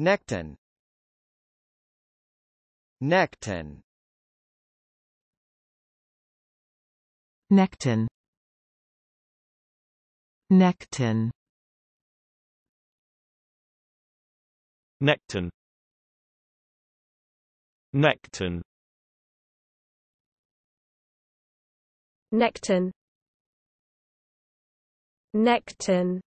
Nectin Nectin Nectin Nectin Nectin Nectin Nectin Nectin